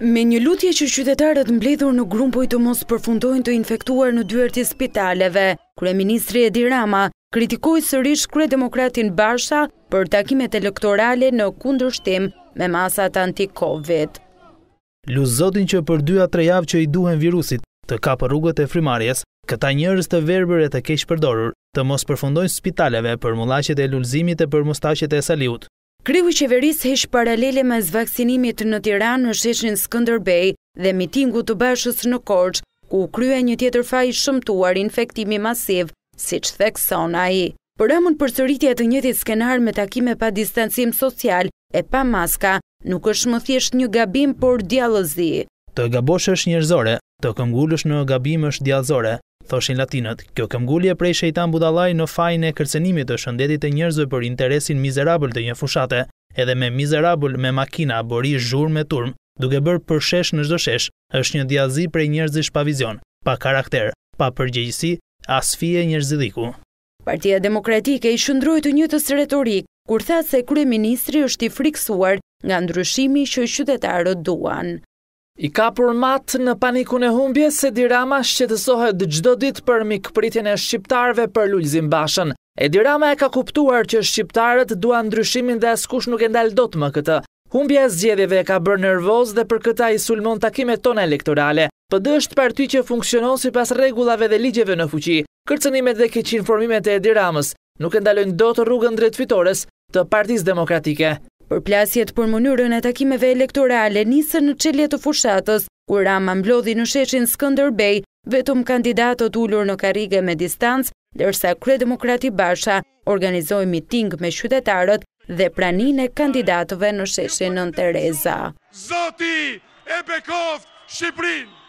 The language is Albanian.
Me një lutje që qytetarët mbledhur në grumpoj të mos përfundojnë të infektuar në dyërti spitaleve, Kreministri Edi Rama kritikoj sërish Kre Demokratin Barsha për takimet elektorale në kundërshtim me masat anti-Covid. Luzotin që për 2-3 javë që i duhen virusit të ka për rrugët e frimarjes, këta njërës të verber e të kesh përdorur, të mos përfundojnë spitaleve për mulashet e lullzimit e për mustashet e saliut. Kryu i qeveris hish paralele me zvaksinimit në Tiran në sheshin Skënderbej dhe mitingu të bashës në Korç, ku krye një tjetër faj shëmtuar infektimi masiv, si që thekson a i. Për amën për sëritja të njëtit skenar me takime pa distancim social e pa maska, nuk është më thjesht një gabim, por djallëzi. Të gabosh është njërzore, të këngullësh në gabim është djallëzore, thoshin latinët. Kjo këmgullje prej shejtan budalaj në fajin e kërcenimit të shëndetit e njerëzve për interesin mizerabël të një fushate, edhe me mizerabël me makina bori zhur me turm, duke bërë për shesh në çdo shesh, është një diazi prej njerëzish pa vizion, pa karakter, pa përgjegjësi, as fije njerëzilliku. Partia Demokratike i shëndroi të njëjtës retorik kur tha se kryeministri është i friksuar nga ndryshimi që qytetarët duan. I ka përmat në panikun e humbje se dirama shqetësohet dhe gjdo dit për mikëpritin e shqiptarve për lullëzim bashën. E dirama e ka kuptuar që shqiptarët duan ndryshimin dhe askush nuk e ndaldot më këtë. Humbje e zgjedhjeve ka bërë nervoz dhe për këta i sulmon takime tona elektorale. Për dështë parti që funksionon si pas regullave dhe ligjeve në fuqi, kërcënimet dhe keqinformimet e diramës nuk e ndalojnë do të rrugën dretë fitores të partiz demokratike plasjet për mënyrën e takimeve elektorale nisë në qëllje të fushatës, kur Rama mblodhi në sheshin Skëndër Bej, vetëm kandidatët ullur në karige me distancë, dërsa Kre Demokrati Basha organizoj miting me qytetarët dhe pranin e kandidatëve në sheshin në Tereza. Zoti e Bekoft Shqiprinë!